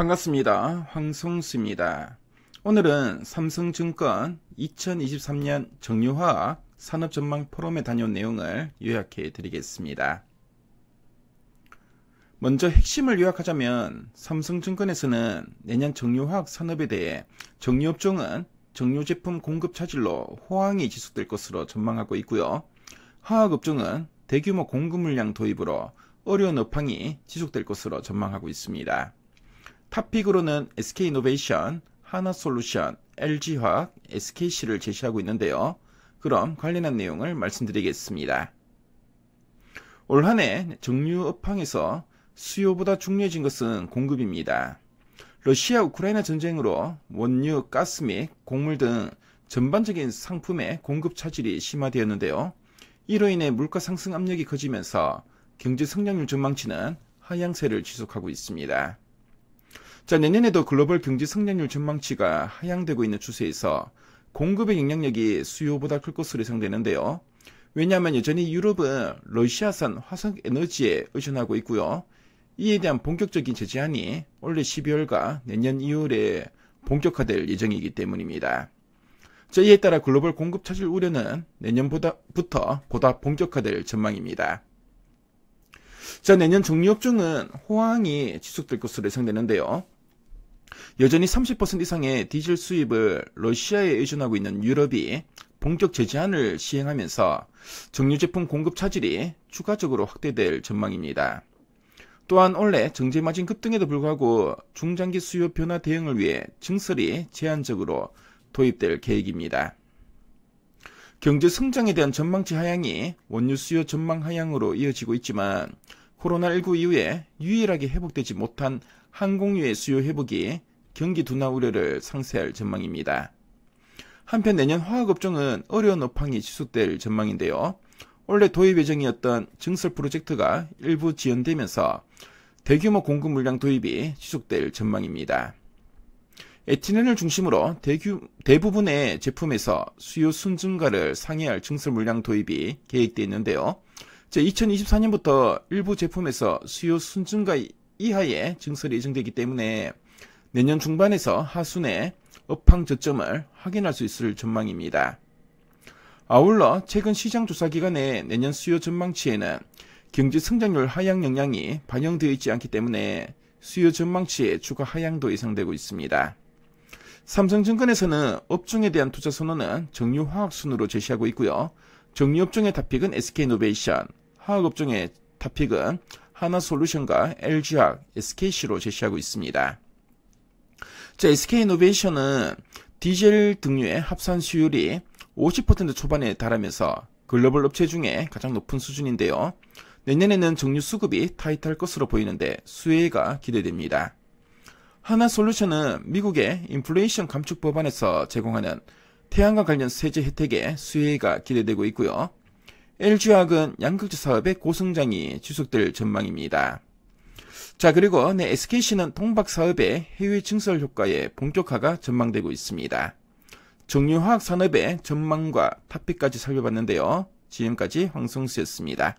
반갑습니다. 황성수입니다. 오늘은 삼성증권 2023년 정유화학 산업전망 포럼에 다녀온 내용을 요약해 드리겠습니다. 먼저 핵심을 요약하자면 삼성증권에서는 내년 정유화학 산업에 대해 정유업종은 정유제품 공급 차질로 호황이 지속될 것으로 전망하고 있고요. 화학업종은 대규모 공급 물량 도입으로 어려운 업황이 지속될 것으로 전망하고 있습니다. 탑픽으로는 SK이노베이션, 하나솔루션, LG화학, SKC를 제시하고 있는데요. 그럼 관련한 내용을 말씀드리겠습니다. 올 한해 정유 업황에서 수요보다 중요해진 것은 공급입니다. 러시아 우크라이나 전쟁으로 원유, 가스 및 곡물 등 전반적인 상품의 공급 차질이 심화되었는데요. 이로 인해 물가 상승 압력이 커지면서 경제 성장률 전망치는 하향세를 지속하고 있습니다. 자, 내년에도 글로벌 경제 성장률 전망치가 하향되고 있는 추세에서 공급의 영향력이 수요보다 클 것으로 예상되는데요. 왜냐하면 여전히 유럽은 러시아산 화석 에너지에 의존하고 있고요. 이에 대한 본격적인 제재안이 올해 12월과 내년 2월에 본격화될 예정이기 때문입니다. 자, 이에 따라 글로벌 공급 차질 우려는 내년부터 보다 본격화될 전망입니다. 자, 내년 정유업종은 호황이 지속될 것으로 예상되는데요. 여전히 30% 이상의 디젤 수입을 러시아에 의존하고 있는 유럽이 본격 제재안을 시행하면서 정유 제품 공급 차질이 추가적으로 확대될 전망입니다. 또한 원래 정제 마진 급등에도 불구하고 중장기 수요 변화 대응을 위해 증설이 제한적으로 도입될 계획입니다. 경제 성장에 대한 전망치 하향이 원유 수요 전망 하향으로 이어지고 있지만 코로나19 이후에 유일하게 회복되지 못한 항공유의 수요 회복이 경기 둔화 우려를 상쇄할 전망입니다. 한편 내년 화학업종은 어려운 업황이 지속될 전망인데요. 원래 도입 예정이었던 증설 프로젝트가 일부 지연되면서 대규모 공급 물량 도입이 지속될 전망입니다. 에티넨을 중심으로 대규, 대부분의 제품에서 수요 순증가를 상회할 증설 물량 도입이 계획되어 있는데요. 제 2024년부터 일부 제품에서 수요 순증가 이하의 증설이 예정되기 때문에 내년 중반에서 하순의 업황 저점을 확인할 수 있을 전망입니다. 아울러 최근 시장 조사 기간에 내년 수요 전망치에는 경제 성장률 하향 영향이 반영되어 있지 않기 때문에 수요 전망치의 추가 하향도 예상되고 있습니다. 삼성증권에서는 업종에 대한 투자 선호는 정유화학 순으로 제시하고 있고요. 정유업종의 탑픽은 SK노베이션, 화학업종의 탑픽은 하나솔루션과 LG화학, SKC로 제시하고 있습니다. 자, SK이노베이션은 디젤 등유의 합산 수율이 50% 초반에 달하면서 글로벌 업체 중에 가장 높은 수준인데요. 내년에는 정류 수급이 타이트할 것으로 보이는데 수혜가 기대됩니다. 하나솔루션은 미국의 인플레이션 감축 법안에서 제공하는 태양과 관련 세제 혜택의 수혜가 기대되고 있고요. LG화학은 양극재 사업의 고성장이 지속될 전망입니다. 자 그리고 네, SKC는 통박 사업의 해외 증설 효과에 본격화가 전망되고 있습니다. 정류화학 산업의 전망과 탑픽까지 살펴봤는데요. 지금까지 황성수였습니다.